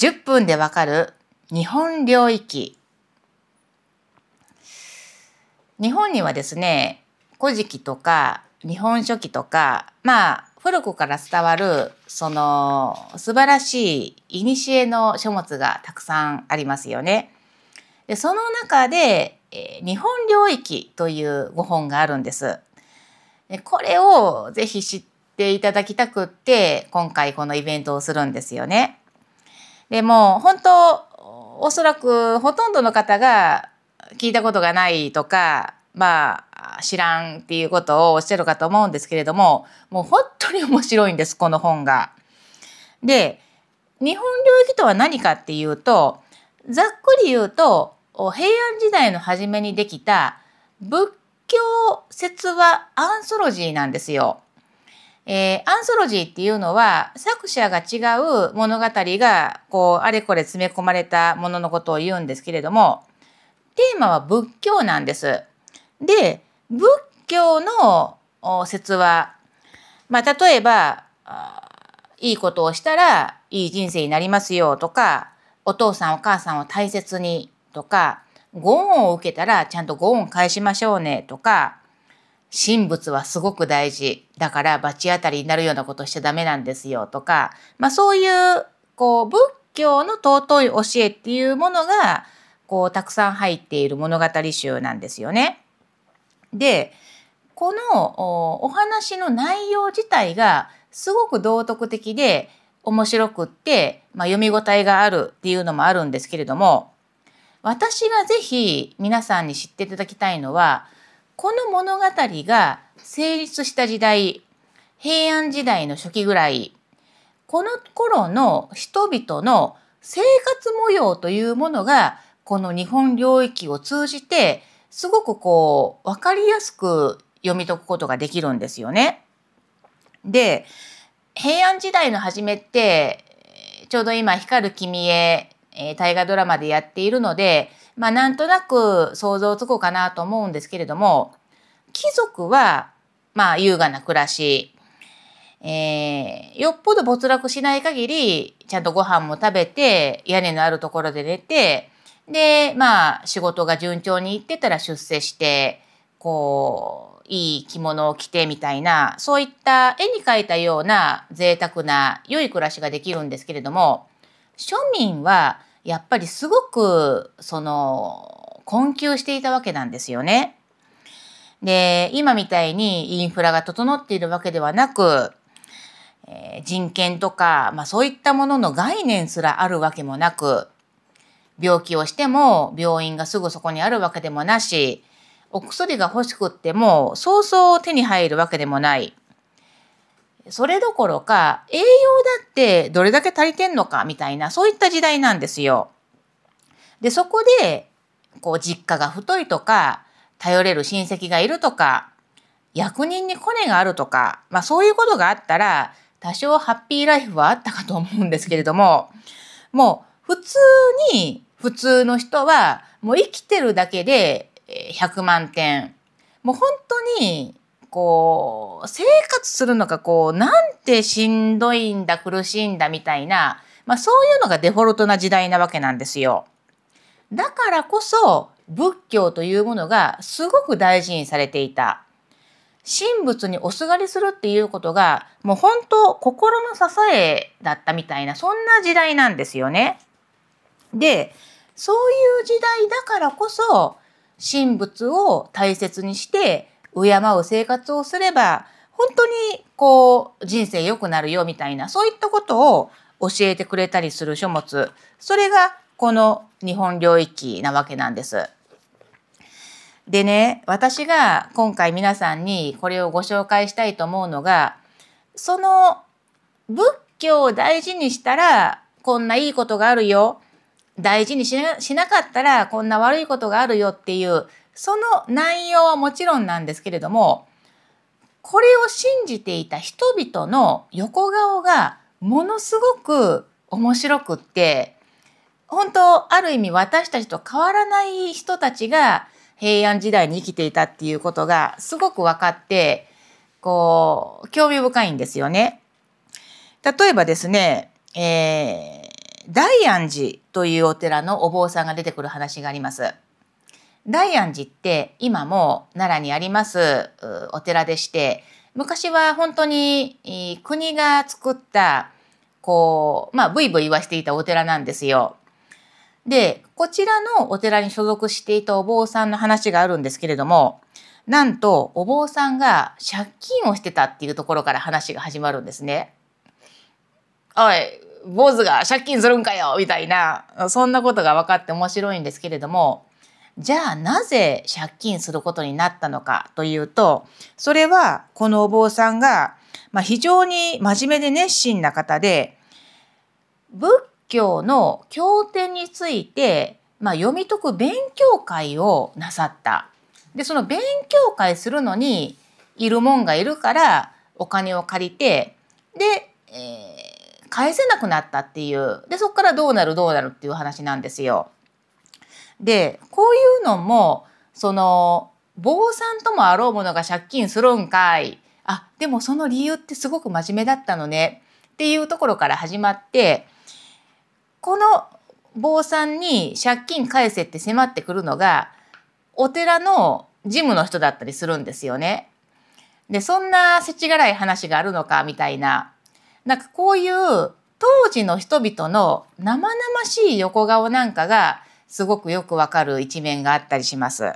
10分でわかる日本領域日本にはですね「古事記」とか「日本書紀」とかまあ古くから伝わるその素晴らしい古の書物がたくさんありますよね。でその中で「日本領域」という5本があるんです。これをぜひ知っていただきたくって今回このイベントをするんですよね。でも本当おそらくほとんどの方が聞いたことがないとかまあ知らんっていうことをおっしゃるかと思うんですけれどももう本当に面白いんですこの本が。で日本領域とは何かっていうとざっくり言うと平安時代の初めにできた仏教説話アンソロジーなんですよ。えー、アンソロジーっていうのは作者が違う物語がこうあれこれ詰め込まれたもののことを言うんですけれどもテーマは仏教なんです。で仏教の説話、まあ、例えばいいことをしたらいい人生になりますよとかお父さんお母さんを大切にとかご恩を受けたらちゃんとご恩返しましょうねとか神仏はすごく大事。だから罰当たりになるようなことしちゃダメなんですよとか、まあそういう、こう、仏教の尊い教えっていうものが、こう、たくさん入っている物語集なんですよね。で、このお話の内容自体がすごく道徳的で面白くって、まあ、読み応えがあるっていうのもあるんですけれども私がぜひ皆さんに知っていただきたいのはこの物語が成立した時代、平安時代の初期ぐらい、この頃の人々の生活模様というものが、この日本領域を通じて、すごくこう、わかりやすく読み解くことができるんですよね。で、平安時代の初めって、ちょうど今、光る君へ、え大河ドラマでやっているので、まあ、なんとなく想像つくかなと思うんですけれども、貴族は、まあ、優雅な暮らし、えー、よっぽど没落しない限り、ちゃんとご飯も食べて、屋根のあるところで寝て、で、まあ、仕事が順調にいってたら出世して、こう、いい着物を着てみたいな、そういった絵に描いたような贅沢な良い暮らしができるんですけれども、庶民はやっぱりすごくその困窮していたわけなんですよね。で今みたいにインフラが整っているわけではなく、えー、人権とか、まあ、そういったものの概念すらあるわけもなく病気をしても病院がすぐそこにあるわけでもなしお薬が欲しくってもそうそう手に入るわけでもないそれどころか、栄養だってどれだけ足りてんのかみたいな、そういった時代なんですよ。で、そこで、こう、実家が太いとか、頼れる親戚がいるとか、役人にコネがあるとか、まあそういうことがあったら、多少ハッピーライフはあったかと思うんですけれども、もう普通に普通の人はもう生きてるだけで100万点。もう本当にこう、生活するのがこう、なんてしんどいんだ、苦しいんだみたいな、まあそういうのがデフォルトな時代なわけなんですよ。だからこそ、仏教というものがすごく大事にされていた。神仏におすがりするっていうことが、もう本当心の支えだったみたいな、そんな時代なんですよね。で、そういう時代だからこそ、神仏を大切にして、敬う生活をすれば本当にこう人生良くなるよみたいなそういったことを教えてくれたりする書物それがこの日本領域なわけなんです。でね私が今回皆さんにこれをご紹介したいと思うのがその仏教を大事にしたらこんないいことがあるよ大事にしなかったらこんな悪いことがあるよっていうその内容はもちろんなんですけれどもこれを信じていた人々の横顔がものすごく面白くって本当ある意味私たちと変わらない人たちが平安時代に生きていたっていうことがすごく分かってこう興味深いんですよね。例えばですね、えー、大安寺というお寺のお坊さんが出てくる話があります。大安寺って今も奈良にありますお寺でして昔は本当に国が作ったこうまあブイブイ言わしていたお寺なんですよ。でこちらのお寺に所属していたお坊さんの話があるんですけれどもなんとお坊さんが借金をしてたっていうところから話が始まるんですね。おい坊主が借金するんかよみたいなそんなことが分かって面白いんですけれどもじゃあなぜ借金することになったのかというと、それはこのお坊さんが、まあ、非常に真面目で熱心な方で、仏教の経典について、まあ、読み解く勉強会をなさった。で、その勉強会するのに、いるもんがいるから、お金を借りて、で、えー、返せなくなったっていう。で、そこからどうなるどうなるっていう話なんですよ。でこういうのもその坊さんともあろうものが借金するんかいあでもその理由ってすごく真面目だったのねっていうところから始まってこの坊さんに借金返せって迫ってくるのがお寺の事務の人だったりするんですよね。でそんな世知辛い話があるのかみたいななんかこういう当時の人々の生々しい横顔なんかがすごくよくわかる一面があったりします。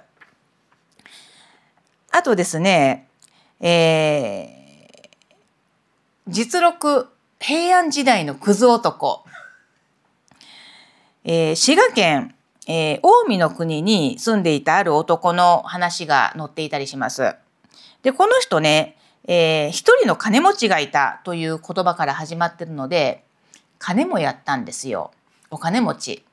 あとですね、えー、実録平安時代のクズ男、えー、滋賀県、えー、近江の国に住んでいたある男の話が載っていたりします。で、この人ね、えー、一人の金持ちがいたという言葉から始まってるので、金もやったんですよ。お金持ち。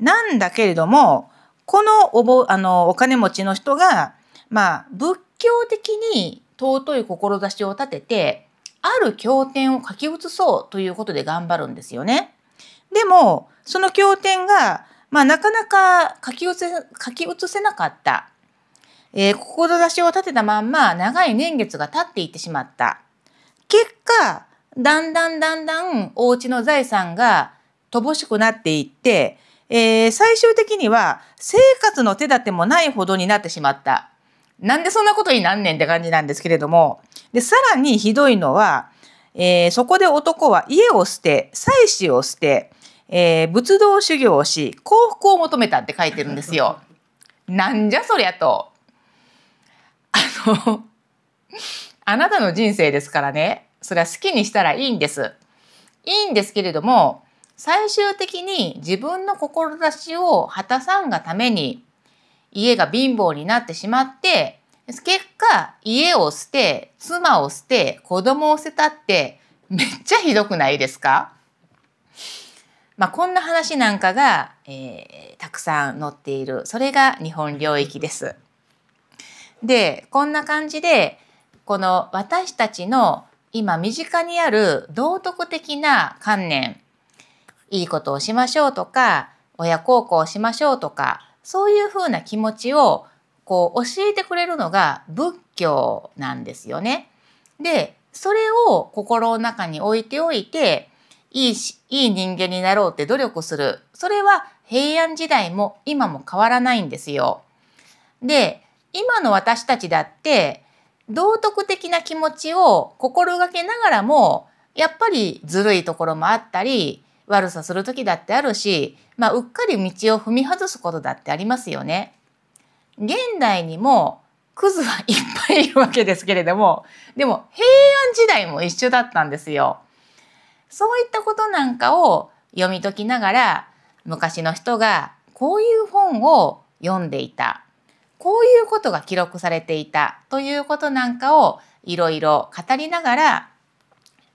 なんだけれども、このおぼあのお金持ちの人が、まあ、仏教的に尊い志を立てて、ある経典を書き写そうということで頑張るんですよね。でも、その経典が、まあ、なかなか書き写書き写せなかった。えー、志を立てたまんま長い年月が経っていってしまった。結果、だんだんだんだんお家の財産が乏しくなっていって、えー、最終的には生活の手立てもないほどになってしまった。なんでそんなことになんねんって感じなんですけれども。で、さらにひどいのは、えー、そこで男は家を捨て、妻子を捨て、えー、仏道修行をし、幸福を求めたって書いてるんですよ。なんじゃそりゃと。あのあなたの人生ですからね、それは好きにしたらいいんです。いいんですけれども、最終的に自分の志を果たさんがために家が貧乏になってしまって結果家を捨て妻を捨て子供を捨てたってめっちゃひどくないですかまあ、こんな話なんかが、えー、たくさん載っているそれが日本領域です。でこんな感じでこの私たちの今身近にある道徳的な観念いいことをしましょうとか親孝行をしましょうとかそういうふうな気持ちをこう教えてくれるのが仏教なんですよね。でそれを心の中に置いておいていいしいい人間になろうって努力するそれは平安時代も今も変わらないんですよ。で今の私たちだって道徳的な気持ちを心がけながらもやっぱりずるいところもあったり悪さする時だってあるし、まあ、うっかり道を踏み外すことだってありますよね。現代にもクズはいっぱいいるわけですけれどもでも平安時代も一緒だったんですよ。そういったことなんかを読み解きながら昔の人がこういう本を読んでいたこういうことが記録されていたということなんかをいろいろ語りながら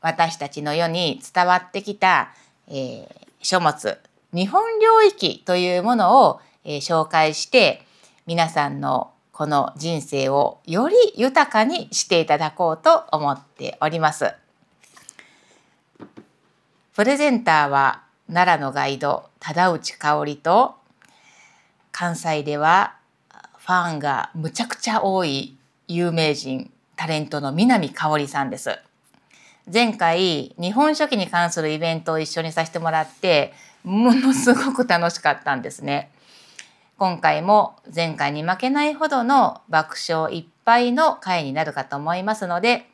私たちの世に伝わってきたえー、書物日本領域というものを、えー、紹介して皆さんのこの人生をより豊かにしていただこうと思っております。プレゼンターは奈良のガイド忠内香織と関西ではファンがむちゃくちゃ多い有名人タレントの南香織さんです。前回日本書紀に関するイベントを一緒にさせてもらってものすごく楽しかったんですね。今回も前回に負けないほどの爆笑いっぱいの回になるかと思いますので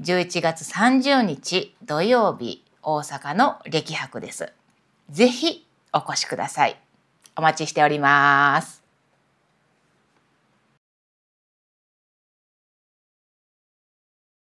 11月30日土曜日大阪の歴博です。ぜひお越しください。お待ちしております。